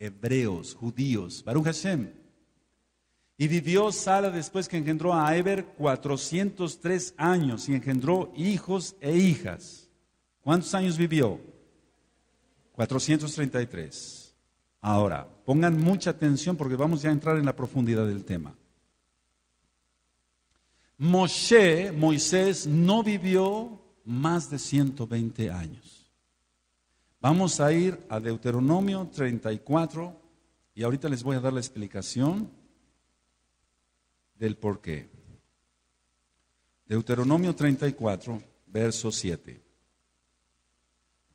hebreos, judíos, Baruch Hashem. Y vivió Sara después que engendró a Eber 403 años y engendró hijos e hijas. ¿Cuántos años vivió? 433. Ahora, pongan mucha atención porque vamos ya a entrar en la profundidad del tema. Moshe, Moisés, no vivió más de 120 años. Vamos a ir a Deuteronomio 34 y ahorita les voy a dar la explicación del por qué. Deuteronomio 34, verso 7.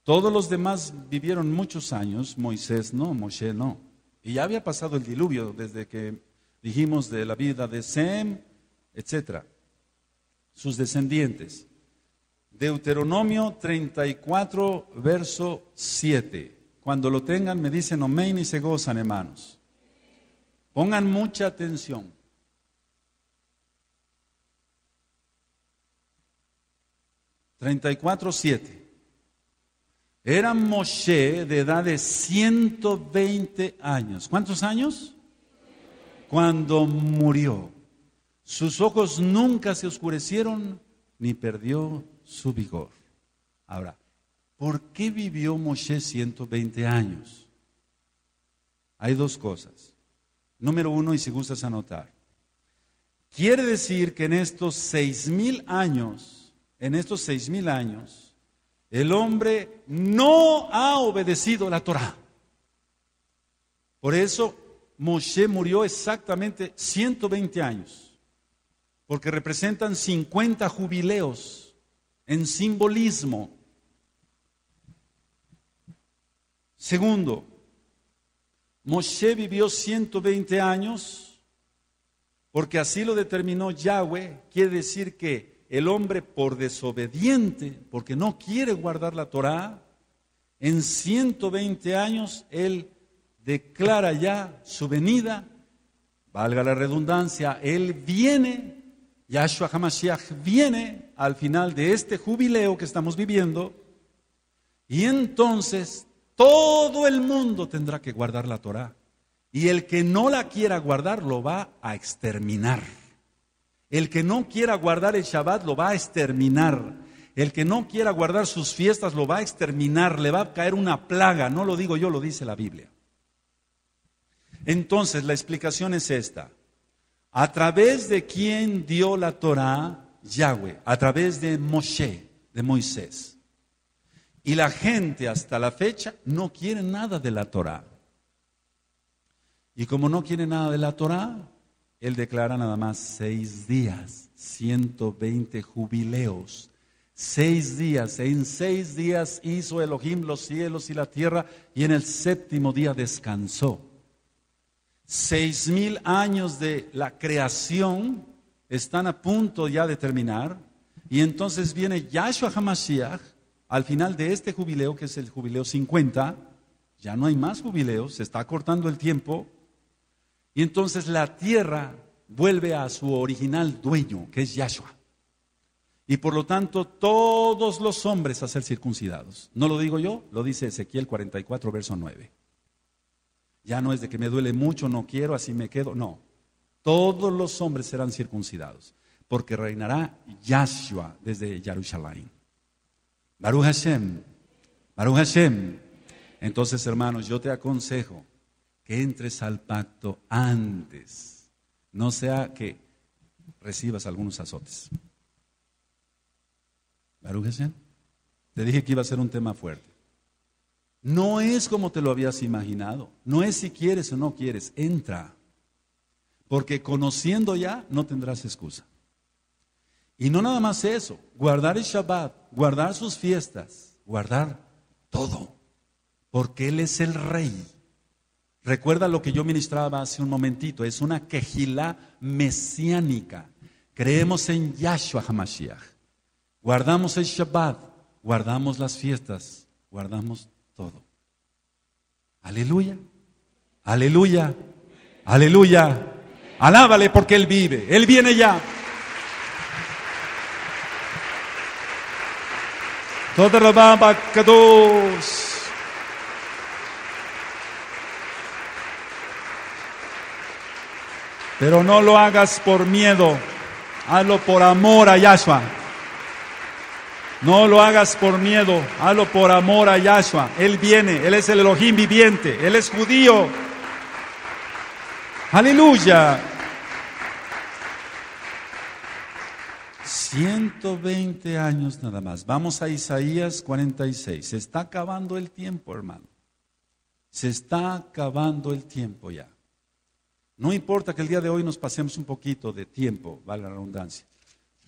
Todos los demás vivieron muchos años, Moisés no, Moshe no. Y ya había pasado el diluvio desde que dijimos de la vida de Sem, etc. Sus descendientes. Deuteronomio 34, verso 7. Cuando lo tengan, me dicen amén y se gozan, hermanos. Pongan mucha atención. 7. Era Moshe de edad de 120 años. ¿Cuántos años? Cuando murió. Sus ojos nunca se oscurecieron ni perdió su vigor. Ahora, ¿por qué vivió Moshe 120 años? Hay dos cosas. Número uno, y si gustas anotar, quiere decir que en estos seis mil años, en estos seis mil años, el hombre no ha obedecido la Torah. Por eso Moshe murió exactamente 120 años, porque representan 50 jubileos en simbolismo. Segundo, Moshe vivió 120 años porque así lo determinó Yahweh, quiere decir que el hombre por desobediente, porque no quiere guardar la Torá, en 120 años él declara ya su venida, valga la redundancia, él viene Yahshua HaMashiach viene al final de este jubileo que estamos viviendo y entonces todo el mundo tendrá que guardar la Torah. Y el que no la quiera guardar lo va a exterminar. El que no quiera guardar el Shabbat lo va a exterminar. El que no quiera guardar sus fiestas lo va a exterminar, le va a caer una plaga. No lo digo yo, lo dice la Biblia. Entonces, la explicación es esta. ¿A través de quien dio la Torá Yahweh? A través de Moshe, de Moisés. Y la gente hasta la fecha no quiere nada de la Torá. Y como no quiere nada de la Torá, él declara nada más seis días, 120 jubileos. Seis días, en seis días hizo Elohim los cielos y la tierra y en el séptimo día descansó. Seis mil años de la creación están a punto ya de terminar. Y entonces viene Yahshua HaMashiach al final de este jubileo, que es el jubileo 50. Ya no hay más jubileos, se está cortando el tiempo. Y entonces la tierra vuelve a su original dueño, que es Yahshua. Y por lo tanto, todos los hombres a ser circuncidados. No lo digo yo, lo dice Ezequiel 44, verso 9. Ya no es de que me duele mucho, no quiero, así me quedo. No. Todos los hombres serán circuncidados, porque reinará Yahshua desde Jerusalén. Baruch Hashem. Baruch Hashem. Entonces, hermanos, yo te aconsejo que entres al pacto antes. No sea que recibas algunos azotes. Baruch Hashem. Te dije que iba a ser un tema fuerte. No es como te lo habías imaginado. No es si quieres o no quieres. Entra. Porque conociendo ya no tendrás excusa. Y no nada más eso. Guardar el Shabbat, guardar sus fiestas, guardar todo. Porque Él es el rey. Recuerda lo que yo ministraba hace un momentito. Es una quejila mesiánica. Creemos en Yahshua HaMashiach. Guardamos el Shabbat, guardamos las fiestas, guardamos todo. Aleluya. Aleluya. Aleluya. Alábale porque Él vive. Él viene ya. Pero no lo hagas por miedo, hazlo por amor a Yahshua. No lo hagas por miedo, hazlo por amor a Yahshua. Él viene, Él es el Elohim viviente, Él es judío. Aleluya. 120 años nada más. Vamos a Isaías 46. Se está acabando el tiempo, hermano. Se está acabando el tiempo ya. No importa que el día de hoy nos pasemos un poquito de tiempo, valga la redundancia.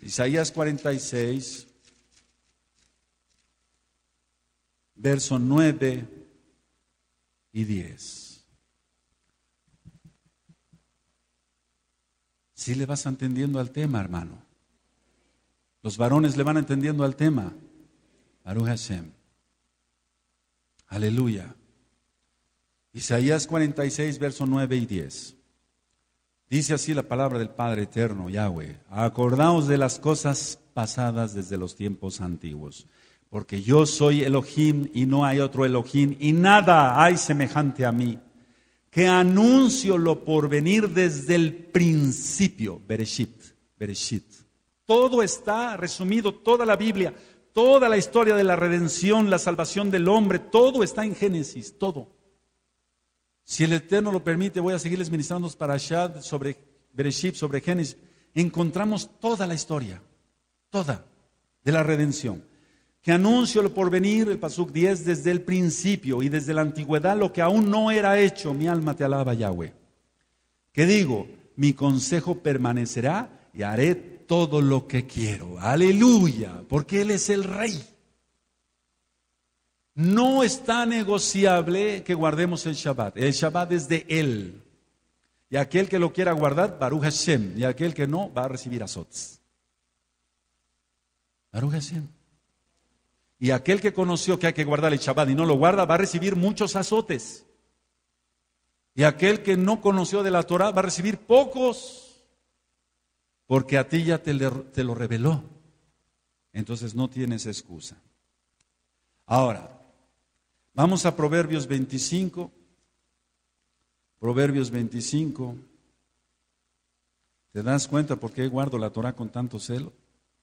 Isaías 46, verso 9 y 10. Si le vas entendiendo al tema, hermano. Los varones le van entendiendo al tema. Baruch Aleluya. Isaías 46, verso 9 y 10. Dice así la palabra del Padre Eterno, Yahweh. Acordaos de las cosas pasadas desde los tiempos antiguos porque yo soy Elohim y no hay otro Elohim y nada hay semejante a mí, que anuncio lo por venir desde el principio, Bereshit, Bereshit. Todo está resumido, toda la Biblia, toda la historia de la redención, la salvación del hombre, todo está en Génesis, todo. Si el Eterno lo permite, voy a seguirles ministrando para Shad sobre Bereshit, sobre Génesis. Encontramos toda la historia, toda, de la redención que anuncio el porvenir, el Pasuk 10, desde el principio y desde la antigüedad, lo que aún no era hecho, mi alma te alaba, Yahweh. Que digo, mi consejo permanecerá y haré todo lo que quiero. Aleluya, porque Él es el Rey. No está negociable que guardemos el Shabbat. El Shabbat es de Él. Y aquel que lo quiera guardar, Baruch Hashem. Y aquel que no, va a recibir azotes. Baruch Hashem. Y aquel que conoció que hay que guardar el Shabbat y no lo guarda va a recibir muchos azotes. Y aquel que no conoció de la Torah va a recibir pocos, porque a ti ya te, lo reveló. Entonces no tienes excusa. Ahora, vamos a Proverbios 25. Proverbios 25. ¿Te das cuenta por qué guardo la Torah con tanto celo?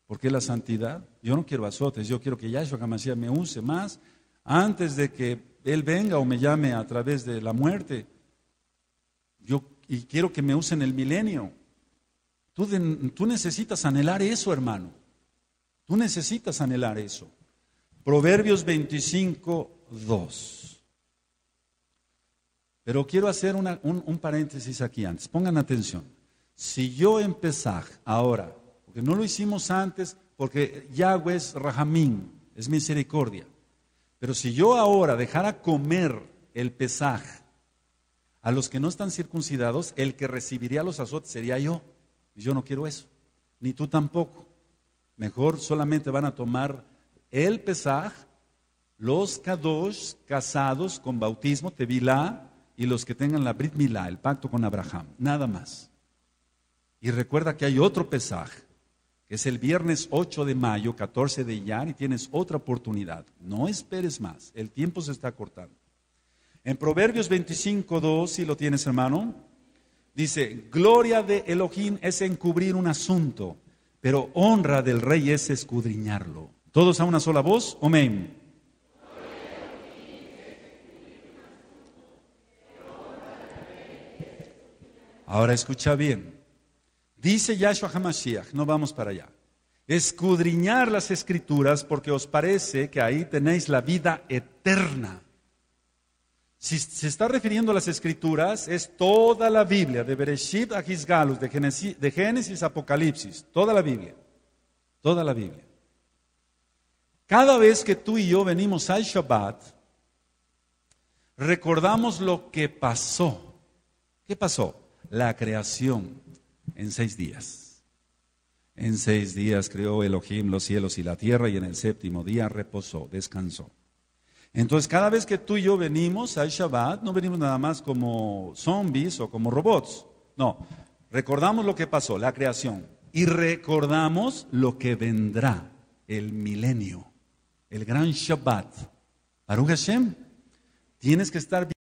Porque la santidad, yo no quiero azotes, yo quiero que Yahshua Hamashiach me use más antes de que Él venga o me llame a través de la muerte. Yo y quiero que me use en el milenio. Tú, necesitas anhelar eso, hermano. Tú necesitas anhelar eso. Proverbios 25, 2. Pero quiero hacer un, un paréntesis aquí antes. Pongan atención. Si yo empezar ahora no lo hicimos antes porque Yahweh es Rahamín, es misericordia. Pero si yo ahora dejara comer el pesaj a los que no están circuncidados, el que recibiría los azotes sería yo. Y yo no quiero eso, ni tú tampoco. Mejor solamente van a tomar el pesaj, los kadosh casados con bautismo, tevilá, y los que tengan la brit milá, el pacto con Abraham, nada más. Y recuerda que hay otro pesaj, es el viernes 8 de mayo, 14 de ya y tienes otra oportunidad. No esperes más, el tiempo se está cortando. En Proverbios 25, 2, si lo tienes hermano, dice, gloria de Elohim es encubrir un asunto, pero honra del rey es escudriñarlo. Todos a una sola voz, amén. Ahora escucha bien. Dice Yahshua HaMashiach, no vamos para allá. Escudriñar las escrituras porque os parece que ahí tenéis la vida eterna. Si se está refiriendo a las escrituras, es toda la Biblia, de Bereshit a Gisgalus, de Génesis, de Génesis a Apocalipsis, toda la Biblia, toda la Biblia. Cada vez que tú y yo venimos al Shabbat, recordamos lo que pasó. ¿Qué pasó? La creación en seis días. En seis días creó Elohim los cielos y la tierra y en el séptimo día reposó, descansó. Entonces cada vez que tú y yo venimos al Shabbat, no venimos nada más como zombies o como robots. No, recordamos lo que pasó, la creación, y recordamos lo que vendrá, el milenio, el gran Shabbat. Baruch Hashem, tienes que estar bien.